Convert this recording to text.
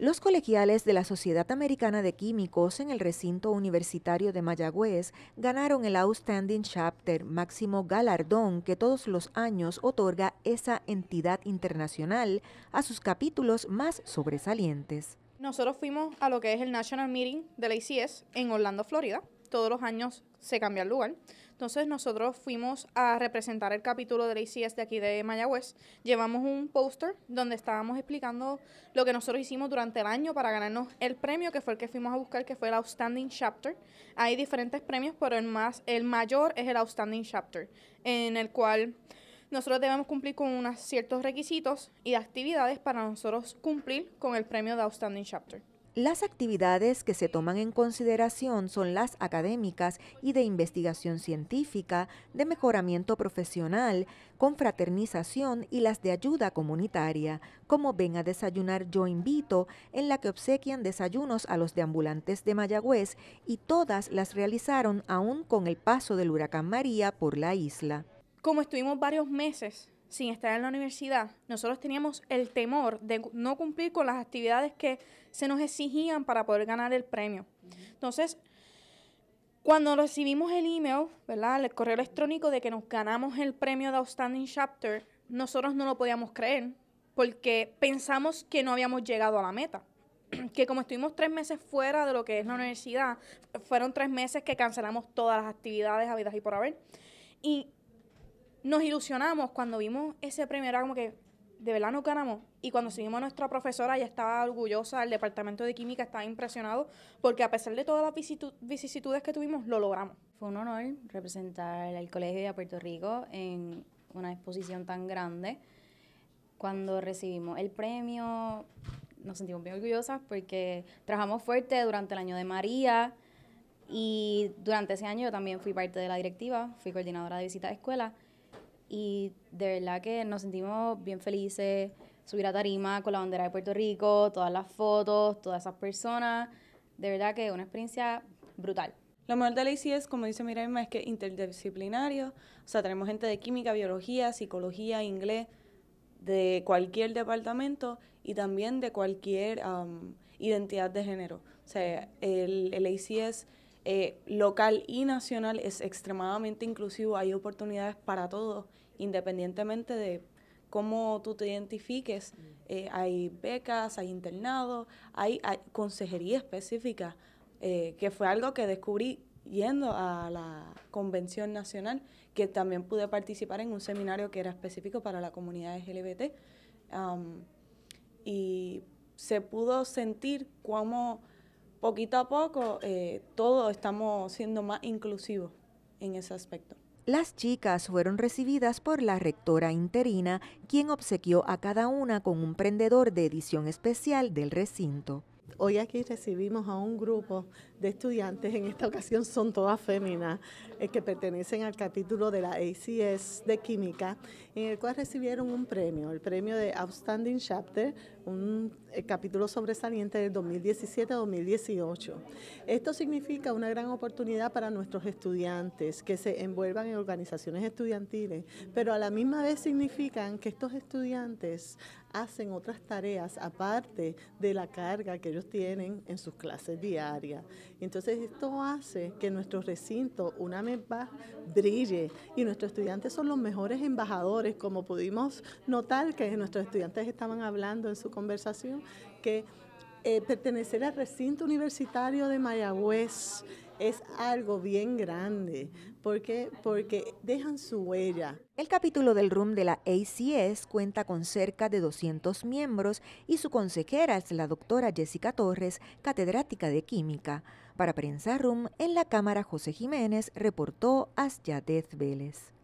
Los colegiales de la Sociedad Americana de Químicos en el recinto universitario de Mayagüez ganaron el Outstanding Chapter, máximo galardón que todos los años otorga esa entidad internacional a sus capítulos más sobresalientes. Nosotros fuimos a lo que es el National Meeting de la ICS en Orlando, Florida. Todos los años se cambia el lugar. Entonces nosotros fuimos a representar el capítulo de la ICS de aquí de Mayagüez. Llevamos un póster donde estábamos explicando lo que nosotros hicimos durante el año para ganarnos el premio, que fue el que fuimos a buscar, que fue el Outstanding Chapter. Hay diferentes premios, pero el, más, el mayor es el Outstanding Chapter, en el cual nosotros debemos cumplir con unos ciertos requisitos y actividades para nosotros cumplir con el premio de Outstanding Chapter. Las actividades que se toman en consideración son las académicas y de investigación científica, de mejoramiento profesional, confraternización y las de ayuda comunitaria, como Ven a Desayunar Yo Invito, en la que obsequian desayunos a los deambulantes de Mayagüez y todas las realizaron aún con el paso del huracán María por la isla. Como estuvimos varios meses sin estar en la universidad, nosotros teníamos el temor de no cumplir con las actividades que se nos exigían para poder ganar el premio. Entonces, cuando recibimos el email, ¿verdad? El correo electrónico de que nos ganamos el premio de Outstanding Chapter, nosotros no lo podíamos creer porque pensamos que no habíamos llegado a la meta. Que como estuvimos tres meses fuera de lo que es la universidad, fueron tres meses que cancelamos todas las actividades habidas y por haber. Y nos ilusionamos cuando vimos ese premio, era como que de verdad nos ganamos. Y cuando seguimos a nuestra profesora, ella estaba orgullosa, el departamento de química estaba impresionado, porque a pesar de todas las vicisitudes que tuvimos, lo logramos. Fue un honor representar al colegio de Puerto Rico en una exposición tan grande. Cuando recibimos el premio, nos sentimos bien orgullosas porque trabajamos fuerte durante el año de María y durante ese año yo también fui parte de la directiva, fui coordinadora de visita de escuela y de verdad que nos sentimos bien felices subir a tarima con la bandera de Puerto Rico, todas las fotos, todas esas personas. De verdad que una experiencia brutal. Lo mejor de la es, como dice Miraima, es que interdisciplinario. O sea, tenemos gente de química, biología, psicología, inglés, de cualquier departamento y también de cualquier identidad de género. O sea, el, el ACS eh, local y nacional es extremadamente inclusivo, hay oportunidades para todos, independientemente de cómo tú te identifiques. Mm. Eh, hay becas, hay internados, hay, consejería específica, eh, que fue algo que descubrí yendo a la convención nacional, que también pude participar en un seminario que era específico para la comunidad LGBT. y se pudo sentir cómo poquito a poco eh, todos estamos siendo más inclusivos en ese aspecto. Las chicas fueron recibidas por la rectora interina, quien obsequió a cada una con un prendedor de edición especial del recinto. Hoy aquí recibimos a un grupo de estudiantes, en esta ocasión son todas féminas, eh, que pertenecen al capítulo de la ACS de Química, en el cual recibieron un premio, el premio de Outstanding Chapter un eh, capítulo sobresaliente del 2017-2018. Esto significa una gran oportunidad para nuestros estudiantes que se envuelvan en organizaciones estudiantiles, pero a la misma vez significan que estos estudiantes hacen otras tareas aparte de la carga que ellos tienen en sus clases diarias. Entonces esto hace que nuestro recinto una vez más brille y nuestros estudiantes son los mejores embajadores, como pudimos notar que nuestros estudiantes estaban hablando en su que eh, pertenecer al recinto universitario de Mayagüez es algo bien grande, porque, porque dejan su huella. El capítulo del RUM de la ACS cuenta con cerca de 200 miembros y su consejera es la doctora Jessica Torres, catedrática de Química. Para Prensa RUM, en la Cámara José Jiménez reportó Asyadet Vélez.